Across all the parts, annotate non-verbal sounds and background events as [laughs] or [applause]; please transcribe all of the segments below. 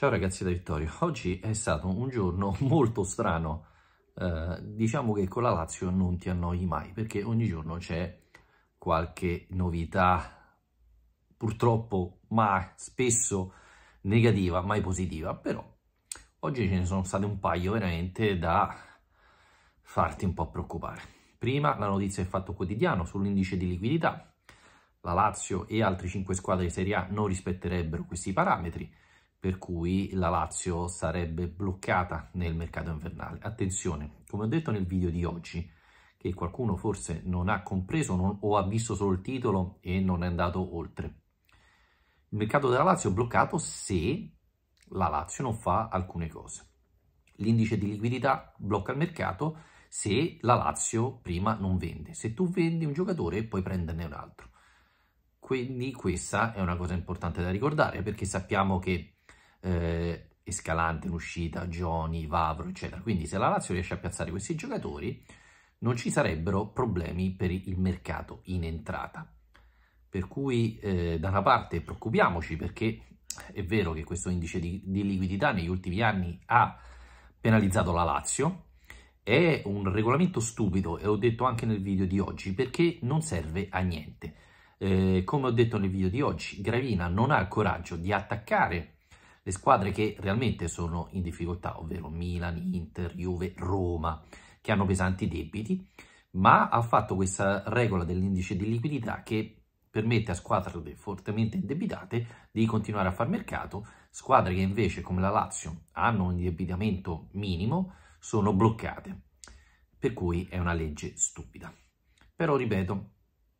Ciao ragazzi da Vittorio, oggi è stato un giorno [laughs] molto strano, eh, diciamo che con la Lazio non ti annoi mai perché ogni giorno c'è qualche novità, purtroppo ma spesso negativa, mai positiva, però oggi ce ne sono state un paio veramente da farti un po' preoccupare. Prima la notizia è Fatto Quotidiano sull'indice di liquidità, la Lazio e altre 5 squadre di Serie A non rispetterebbero questi parametri, per cui la Lazio sarebbe bloccata nel mercato invernale. Attenzione, come ho detto nel video di oggi, che qualcuno forse non ha compreso non, o ha visto solo il titolo e non è andato oltre. Il mercato della Lazio è bloccato se la Lazio non fa alcune cose. L'indice di liquidità blocca il mercato se la Lazio prima non vende. Se tu vendi un giocatore puoi prenderne un altro. Quindi questa è una cosa importante da ricordare perché sappiamo che eh, Escalante in uscita, Johnny, Vavro, eccetera. Quindi se la Lazio riesce a piazzare questi giocatori, non ci sarebbero problemi per il mercato in entrata. Per cui eh, da una parte preoccupiamoci perché è vero che questo indice di, di liquidità negli ultimi anni ha penalizzato la Lazio, è un regolamento stupido e ho detto anche nel video di oggi perché non serve a niente. Eh, come ho detto nel video di oggi, Gravina non ha il coraggio di attaccare le squadre che realmente sono in difficoltà, ovvero Milan, Inter, Juve, Roma, che hanno pesanti debiti, ma ha fatto questa regola dell'indice di liquidità che permette a squadre fortemente indebitate di continuare a far mercato, squadre che invece come la Lazio hanno un indebitamento minimo sono bloccate, per cui è una legge stupida. Però ripeto,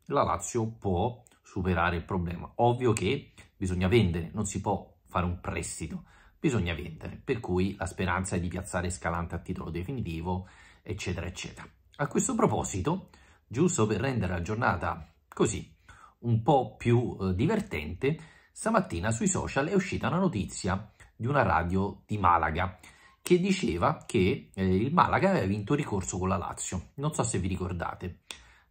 la Lazio può superare il problema. Ovvio che bisogna vendere, non si può fare un prestito, bisogna vendere, per cui la speranza è di piazzare Scalante a titolo definitivo, eccetera, eccetera. A questo proposito, giusto per rendere la giornata così un po' più eh, divertente, stamattina sui social è uscita una notizia di una radio di Malaga che diceva che eh, il Malaga aveva vinto ricorso con la Lazio. Non so se vi ricordate.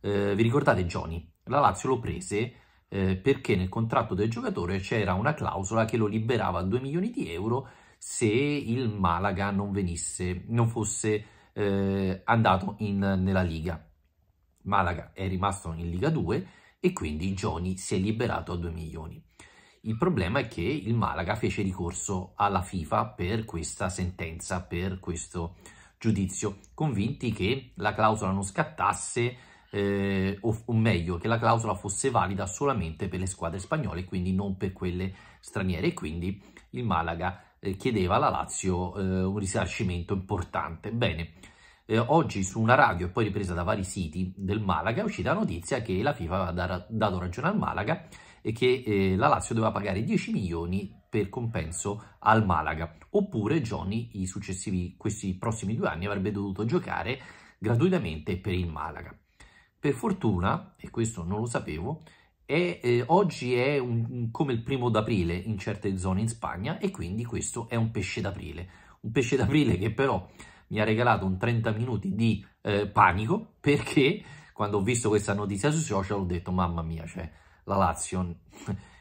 Eh, vi ricordate Johnny? La Lazio lo prese eh, perché nel contratto del giocatore c'era una clausola che lo liberava a 2 milioni di euro se il Malaga non, venisse, non fosse eh, andato in, nella Liga. Malaga è rimasto in Liga 2 e quindi Johnny si è liberato a 2 milioni. Il problema è che il Malaga fece ricorso alla FIFA per questa sentenza, per questo giudizio, convinti che la clausola non scattasse eh, o, o, meglio che la clausola fosse valida solamente per le squadre spagnole, quindi non per quelle straniere. E quindi il Malaga eh, chiedeva alla Lazio eh, un risarcimento importante. Bene, eh, oggi su una radio e poi ripresa da vari siti del Malaga è uscita la notizia che la FIFA aveva dato ragione al Malaga e che eh, la Lazio doveva pagare 10 milioni per compenso al Malaga. Oppure Johnny, i successivi, questi prossimi due anni, avrebbe dovuto giocare gratuitamente per il Malaga. Per fortuna, e questo non lo sapevo, è, eh, oggi è un, come il primo d'aprile in certe zone in Spagna e quindi questo è un pesce d'aprile. Un pesce d'aprile che però mi ha regalato un 30 minuti di eh, panico perché quando ho visto questa notizia sui social ho detto mamma mia, cioè la Lazio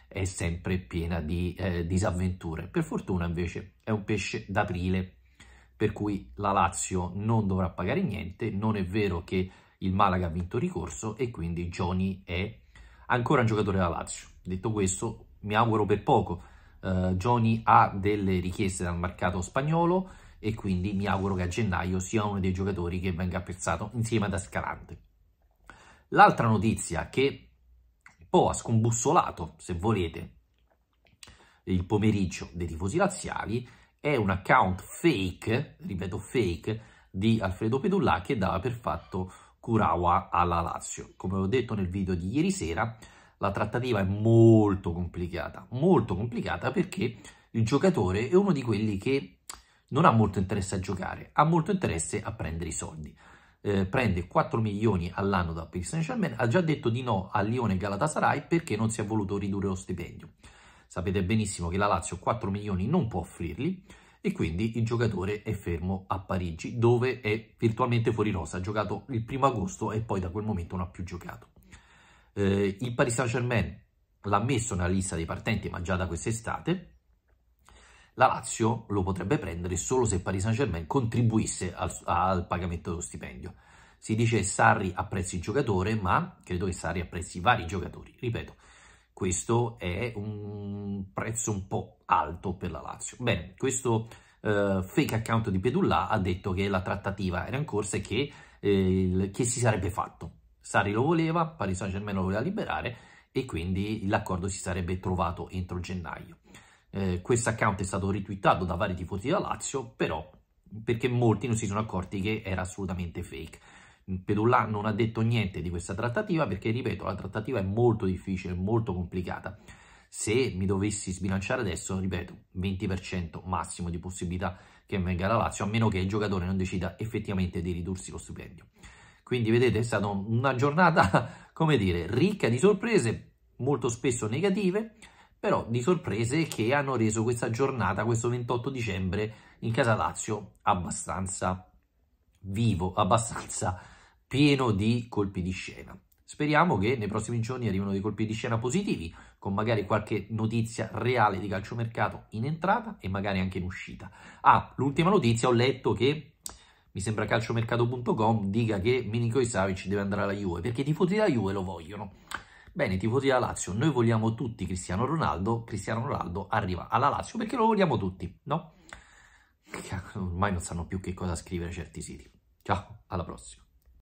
è sempre piena di eh, disavventure. Per fortuna invece è un pesce d'aprile per cui la Lazio non dovrà pagare niente, non è vero che il Malaga ha vinto ricorso e quindi Johnny è ancora un giocatore della Lazio. Detto questo, mi auguro per poco. Uh, eh, Johnny ha delle richieste dal mercato spagnolo e quindi mi auguro che a gennaio sia uno dei giocatori che venga apprezzato insieme ad Ascalante. L'altra notizia che un po' ha scombussolato, se volete, il pomeriggio dei tifosi laziali è un account fake, ripeto fake, di Alfredo Pedullà che dava per fatto Kurawa alla Lazio. Come ho detto nel video di ieri sera, la trattativa è molto complicata, molto complicata perché il giocatore è uno di quelli che non ha molto interesse a giocare, ha molto interesse a prendere i soldi. Eh, prende 4 milioni all'anno da Paris Saint-Germain, ha già detto di no a Lione e Galatasaray perché non si è voluto ridurre lo stipendio. Sapete benissimo che la Lazio 4 milioni non può offrirli, e quindi il giocatore è fermo a Parigi dove è virtualmente fuori rosa, ha giocato il primo agosto e poi da quel momento non ha più giocato. Eh, il Paris Saint Germain l'ha messo nella lista dei partenti ma già da quest'estate, la Lazio lo potrebbe prendere solo se Paris Saint Germain contribuisse al, al pagamento dello stipendio. Si dice Sarri apprezzi il giocatore ma credo che Sarri apprezzi vari giocatori, ripeto, questo è un prezzo un po' alto per la Lazio. Bene, questo eh, fake account di Pedulla ha detto che la trattativa era in corsa e che, eh, che si sarebbe fatto. Sari lo voleva, Paris Saint-Germain lo voleva liberare e quindi l'accordo si sarebbe trovato entro gennaio. Eh, questo account è stato ritwittato da vari tifosi della Lazio, però perché molti non si sono accorti che era assolutamente fake. Pedulla non ha detto niente di questa trattativa perché, ripeto, la trattativa è molto difficile, molto complicata. Se mi dovessi sbilanciare adesso, ripeto, 20% massimo di possibilità che venga la Lazio, a meno che il giocatore non decida effettivamente di ridursi lo stipendio. Quindi vedete è stata una giornata, [laughs] come dire, ricca di sorprese, molto spesso negative, però di sorprese che hanno reso questa giornata, questo 28 dicembre, in casa Lazio abbastanza vivo, abbastanza pieno di colpi di scena. Speriamo che nei prossimi giorni arrivino dei colpi di scena positivi, con magari qualche notizia reale di calciomercato in entrata e magari anche in uscita. Ah, l'ultima notizia, ho letto che, mi sembra calciomercato.com, dica che Miniko Isavic deve andare alla Juve, perché i tifosi della Juve lo vogliono. Bene, tifosi della Lazio, noi vogliamo tutti Cristiano Ronaldo, Cristiano Ronaldo arriva alla Lazio perché lo vogliamo tutti, no? Ormai non sanno più che cosa scrivere certi siti. Ciao, alla prossima.